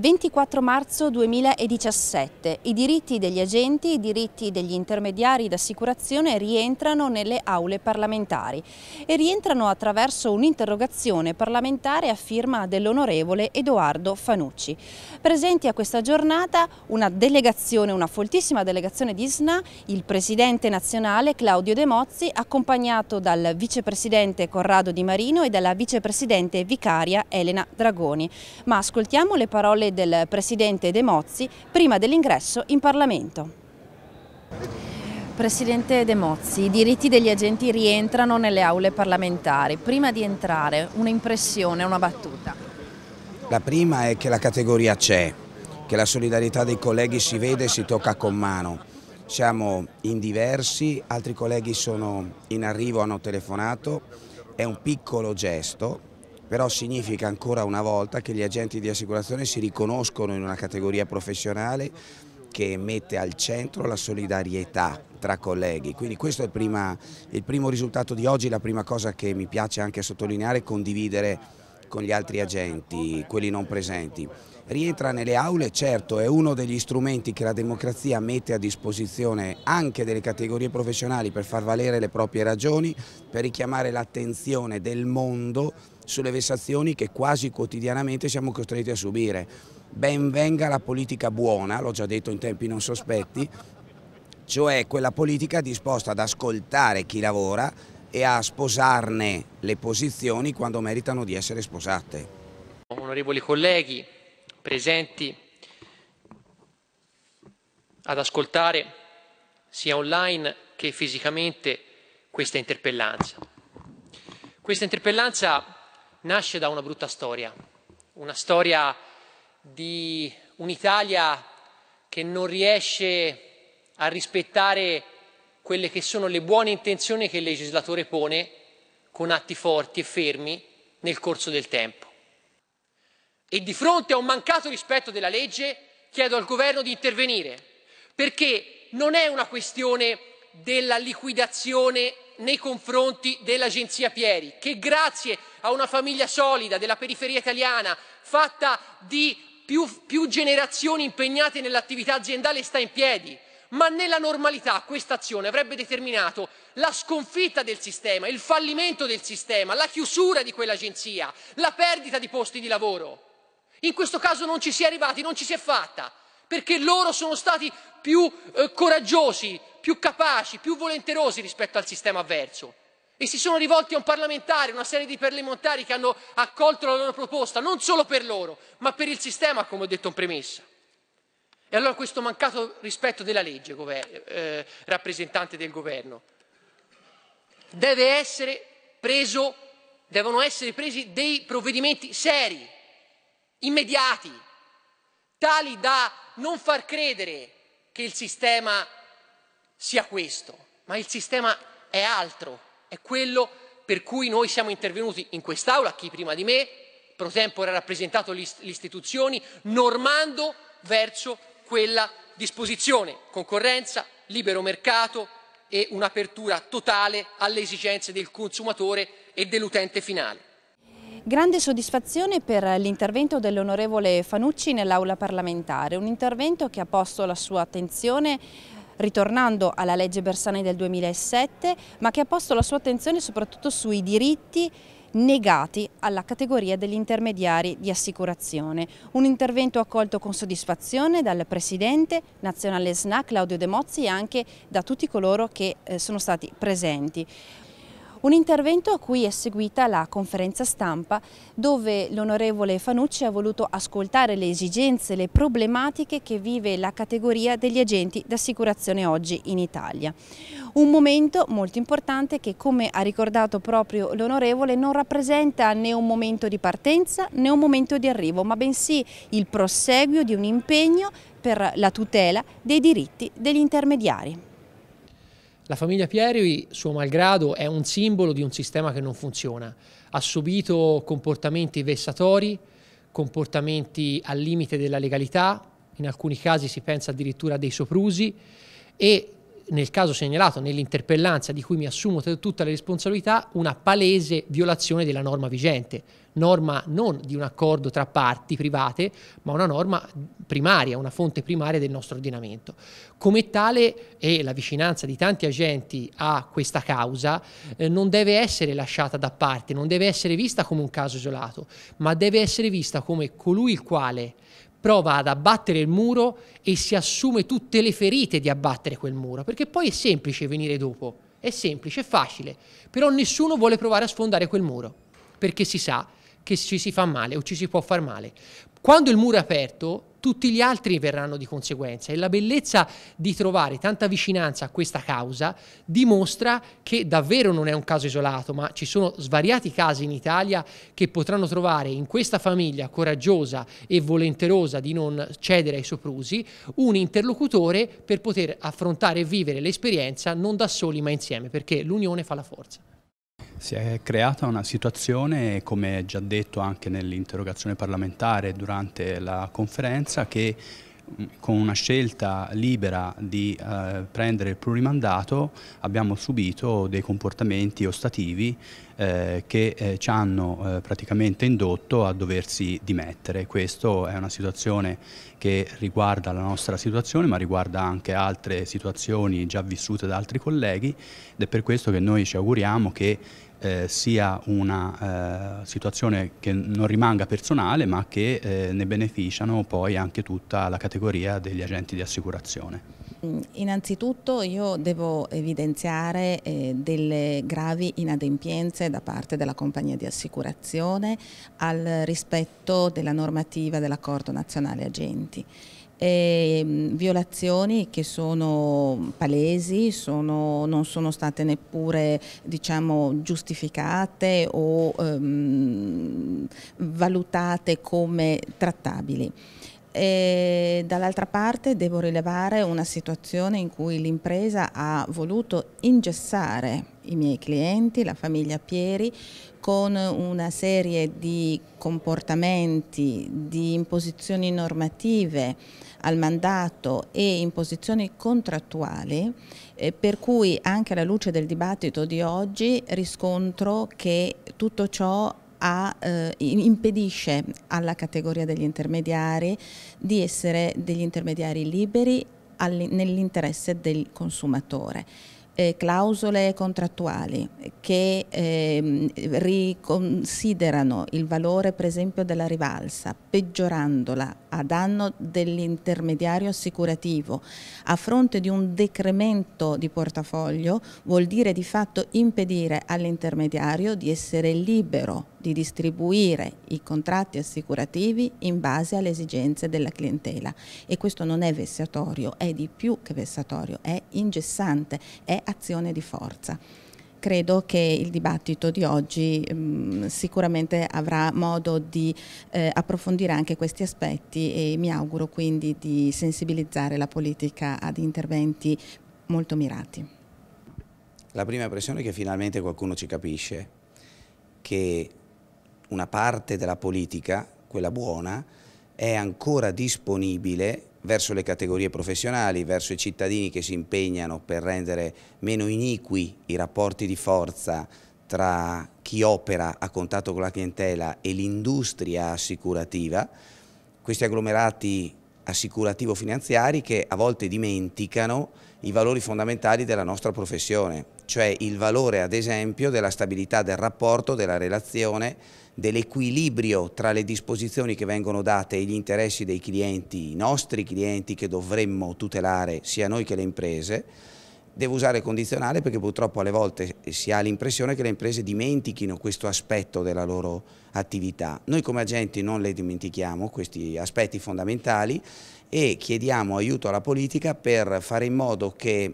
24 marzo 2017. I diritti degli agenti, i diritti degli intermediari d'assicurazione rientrano nelle aule parlamentari e rientrano attraverso un'interrogazione parlamentare a firma dell'onorevole Edoardo Fanucci. Presenti a questa giornata una delegazione, una foltissima delegazione di SNA, il presidente nazionale Claudio De Mozzi, accompagnato dal vicepresidente Corrado Di Marino e dalla vicepresidente vicaria Elena Dragoni. Ma ascoltiamo le parole e del Presidente De Mozzi prima dell'ingresso in Parlamento. Presidente De Mozzi, i diritti degli agenti rientrano nelle aule parlamentari. Prima di entrare, un'impressione, una battuta? La prima è che la categoria c'è, che la solidarietà dei colleghi si vede e si tocca con mano. Siamo in diversi, altri colleghi sono in arrivo, hanno telefonato, è un piccolo gesto però significa ancora una volta che gli agenti di assicurazione si riconoscono in una categoria professionale che mette al centro la solidarietà tra colleghi. Quindi questo è il, prima, il primo risultato di oggi, la prima cosa che mi piace anche sottolineare, condividere con gli altri agenti, quelli non presenti. Rientra nelle aule, certo è uno degli strumenti che la democrazia mette a disposizione anche delle categorie professionali per far valere le proprie ragioni, per richiamare l'attenzione del mondo sulle vessazioni che quasi quotidianamente siamo costretti a subire. Ben venga la politica buona, l'ho già detto in tempi non sospetti, cioè quella politica disposta ad ascoltare chi lavora e a sposarne le posizioni quando meritano di essere sposate. Onorevoli colleghi presenti ad ascoltare sia online che fisicamente questa interpellanza. Questa interpellanza nasce da una brutta storia, una storia di un'Italia che non riesce a rispettare quelle che sono le buone intenzioni che il legislatore pone con atti forti e fermi nel corso del tempo. E di fronte a un mancato rispetto della legge chiedo al governo di intervenire, perché non è una questione della liquidazione nei confronti dell'agenzia Pieri, che grazie a una famiglia solida della periferia italiana, fatta di più, più generazioni impegnate nell'attività aziendale, sta in piedi ma nella normalità questa azione avrebbe determinato la sconfitta del sistema, il fallimento del sistema, la chiusura di quell'agenzia, la perdita di posti di lavoro. In questo caso non ci si è arrivati, non ci si è fatta, perché loro sono stati più eh, coraggiosi, più capaci, più volenterosi rispetto al sistema avverso e si sono rivolti a un parlamentare, una serie di parlamentari che hanno accolto la loro proposta, non solo per loro, ma per il sistema, come ho detto in premessa. E allora questo mancato rispetto della legge, eh, rappresentante del governo, deve essere preso, devono essere presi dei provvedimenti seri, immediati, tali da non far credere che il sistema sia questo, ma il sistema è altro, è quello per cui noi siamo intervenuti in quest'Aula, chi prima di me, pro tempore ha rappresentato le istituzioni, normando verso quella disposizione concorrenza, libero mercato e un'apertura totale alle esigenze del consumatore e dell'utente finale. Grande soddisfazione per l'intervento dell'onorevole Fanucci nell'aula parlamentare, un intervento che ha posto la sua attenzione ritornando alla legge Bersani del 2007, ma che ha posto la sua attenzione soprattutto sui diritti negati alla categoria degli intermediari di assicurazione. Un intervento accolto con soddisfazione dal Presidente nazionale SNA Claudio De Mozzi e anche da tutti coloro che eh, sono stati presenti. Un intervento a cui è seguita la conferenza stampa dove l'onorevole Fanucci ha voluto ascoltare le esigenze, le problematiche che vive la categoria degli agenti d'assicurazione oggi in Italia. Un momento molto importante che come ha ricordato proprio l'onorevole non rappresenta né un momento di partenza né un momento di arrivo ma bensì il proseguio di un impegno per la tutela dei diritti degli intermediari. La famiglia Pieri, suo malgrado, è un simbolo di un sistema che non funziona. Ha subito comportamenti vessatori, comportamenti al limite della legalità, in alcuni casi si pensa addirittura a dei soprusi e nel caso segnalato nell'interpellanza di cui mi assumo tutta la responsabilità, una palese violazione della norma vigente, norma non di un accordo tra parti private, ma una norma primaria, una fonte primaria del nostro ordinamento. Come tale e la vicinanza di tanti agenti a questa causa eh, non deve essere lasciata da parte, non deve essere vista come un caso isolato, ma deve essere vista come colui il quale prova ad abbattere il muro e si assume tutte le ferite di abbattere quel muro, perché poi è semplice venire dopo, è semplice, è facile, però nessuno vuole provare a sfondare quel muro, perché si sa che ci si fa male o ci si può far male. Quando il muro è aperto, tutti gli altri verranno di conseguenza e la bellezza di trovare tanta vicinanza a questa causa dimostra che davvero non è un caso isolato, ma ci sono svariati casi in Italia che potranno trovare in questa famiglia coraggiosa e volenterosa di non cedere ai soprusi un interlocutore per poter affrontare e vivere l'esperienza non da soli ma insieme, perché l'unione fa la forza. Si è creata una situazione, come già detto anche nell'interrogazione parlamentare durante la conferenza, che mm, con una scelta libera di eh, prendere il plurimandato abbiamo subito dei comportamenti ostativi eh, che eh, ci hanno eh, praticamente indotto a doversi dimettere. Questa è una situazione che riguarda la nostra situazione ma riguarda anche altre situazioni già vissute da altri colleghi ed è per questo che noi ci auguriamo che eh, sia una eh, situazione che non rimanga personale ma che eh, ne beneficiano poi anche tutta la categoria degli agenti di assicurazione. Ehm, innanzitutto io devo evidenziare eh, delle gravi inadempienze da parte della compagnia di assicurazione al rispetto della normativa dell'accordo nazionale agenti. E, ehm, mh, violazioni che sono palesi, sono, non sono state neppure diciamo, giustificate o ehm, valutate come trattabili. E dall'altra parte devo rilevare una situazione in cui l'impresa ha voluto ingessare i miei clienti, la famiglia Pieri, con una serie di comportamenti, di imposizioni normative al mandato e imposizioni contrattuali, eh, per cui anche alla luce del dibattito di oggi riscontro che tutto ciò a, eh, impedisce alla categoria degli intermediari di essere degli intermediari liberi nell'interesse del consumatore. Eh, clausole contrattuali che eh, riconsiderano il valore per esempio della rivalsa, peggiorandola a danno dell'intermediario assicurativo a fronte di un decremento di portafoglio vuol dire di fatto impedire all'intermediario di essere libero di distribuire i contratti assicurativi in base alle esigenze della clientela e questo non è vessatorio, è di più che vessatorio, è ingessante, è azione di forza. Credo che il dibattito di oggi mh, mm, sicuramente avrà modo di eh, approfondire anche questi aspetti e mi auguro quindi di sensibilizzare la politica ad interventi molto mirati. La prima impressione è che finalmente qualcuno ci capisce che una parte della politica, quella buona, è ancora disponibile verso le categorie professionali, verso i cittadini che si impegnano per rendere meno iniqui i rapporti di forza tra chi opera a contatto con la clientela e l'industria assicurativa. Questi agglomerati assicurativo-finanziari che a volte dimenticano i valori fondamentali della nostra professione, cioè il valore ad esempio della stabilità del rapporto, della relazione, dell'equilibrio tra le disposizioni che vengono date e gli interessi dei clienti, i nostri clienti che dovremmo tutelare sia noi che le imprese, Devo usare condizionale perché purtroppo alle volte si ha l'impressione che le imprese dimentichino questo aspetto della loro attività. Noi come agenti non le dimentichiamo questi aspetti fondamentali e chiediamo aiuto alla politica per fare in modo che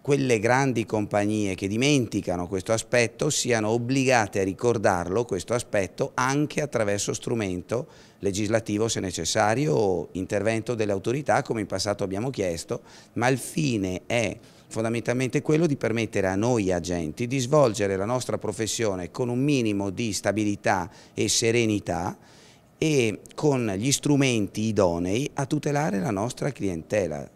quelle grandi compagnie che dimenticano questo aspetto siano obbligate a ricordarlo, questo aspetto, anche attraverso strumento legislativo se necessario o intervento delle autorità come in passato abbiamo chiesto, ma il fine è fondamentalmente quello di permettere a noi agenti di svolgere la nostra professione con un minimo di stabilità e serenità e con gli strumenti idonei a tutelare la nostra clientela.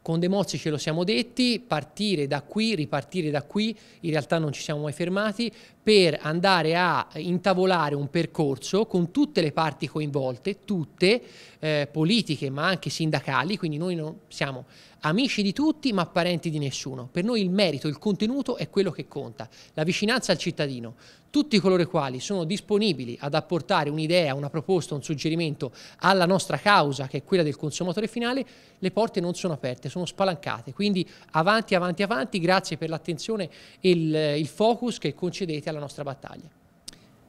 Con De Mozzi ce lo siamo detti, partire da qui, ripartire da qui, in realtà non ci siamo mai fermati, per andare a intavolare un percorso con tutte le parti coinvolte, tutte, eh, politiche ma anche sindacali, quindi noi non siamo amici di tutti ma parenti di nessuno. Per noi il merito, il contenuto è quello che conta, la vicinanza al cittadino. Tutti coloro i quali sono disponibili ad apportare un'idea, una proposta, un suggerimento alla nostra causa, che è quella del consumatore finale, le porte non sono aperte, sono spalancate. Quindi avanti, avanti, avanti, grazie per l'attenzione e il, il focus che concedete alla nostra battaglia.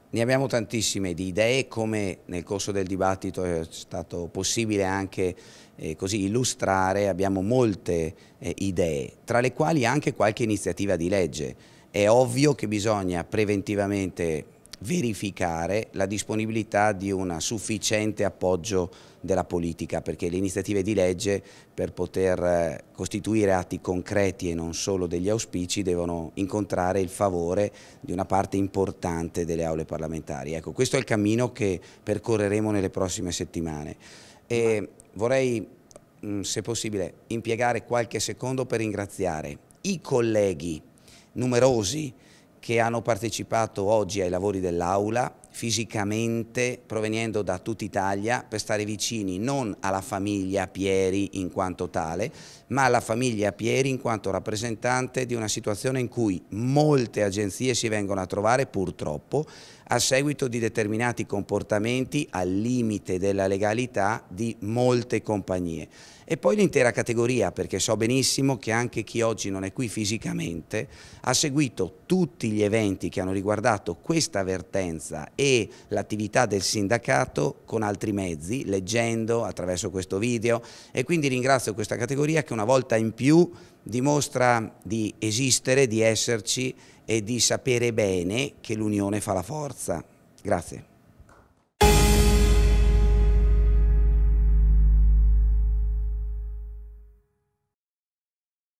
Ne abbiamo tantissime di idee, come nel corso del dibattito è stato possibile anche eh, così illustrare, abbiamo molte eh, idee, tra le quali anche qualche iniziativa di legge. È ovvio che bisogna preventivamente verificare la disponibilità di un sufficiente appoggio della politica, perché le iniziative di legge per poter eh, costituire atti concreti e non solo degli auspici devono incontrare il favore di una parte importante delle aule parlamentari. Ecco, questo è il cammino che percorreremo nelle prossime settimane. E vorrei, mm, se possibile, impiegare qualche secondo per ringraziare i colleghi numerosi che hanno partecipato oggi ai lavori dell'Aula fisicamente proveniendo da tutta Italia per stare vicini non alla famiglia Pieri in quanto tale, ma alla famiglia Pieri in quanto rappresentante di una situazione in cui molte agenzie si vengono a trovare purtroppo a seguito di determinati comportamenti al limite della legalità di molte compagnie e poi l'intera categoria perché so benissimo che anche chi oggi non è qui fisicamente ha seguito tutti gli eventi che hanno riguardato questa avvertenza e l'attività del sindacato con altri mezzi, leggendo attraverso questo video e quindi ringrazio questa categoria che una volta in più dimostra di esistere, di esserci e di sapere bene che l'unione fa la forza. Grazie.